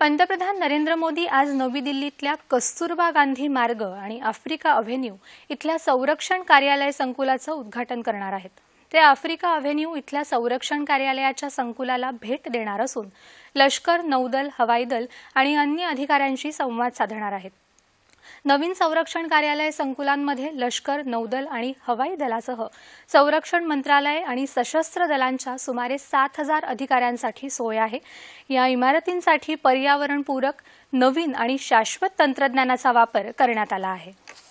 पंतप्रधान नरेंद्र मोदी आज नवी दिल्लीतल्या कस्तुरबा गांधी मार्ग आणि आफ्रिका अव्हेन्यू इथल्या संरक्षण कार्यालय संकुलाचं उद्घाटन करणार आहेत ते आफ्रिका अव्हेन्यू इथल्या संरक्षण कार्यालयाच्या संकुलाला भेट देणार असून लष्कर नौदल हवाई दल आणि अन्य अधिकाऱ्यांशी संवाद साधणार आहेत नवीन संरक्षण कार्यालय संकुलांमध्ये लष्कर नौदल आणि हवाई दलासह संरक्षण मंत्रालय आणि सशस्त्र दलांच्या सुमारे सात हजार अधिकाऱ्यांसाठी सोय आहे या इमारतींसाठी पर्यावरणपूरक नवीन आणि शाश्वत तंत्रज्ञानाचा वापर करण्यात आला आहे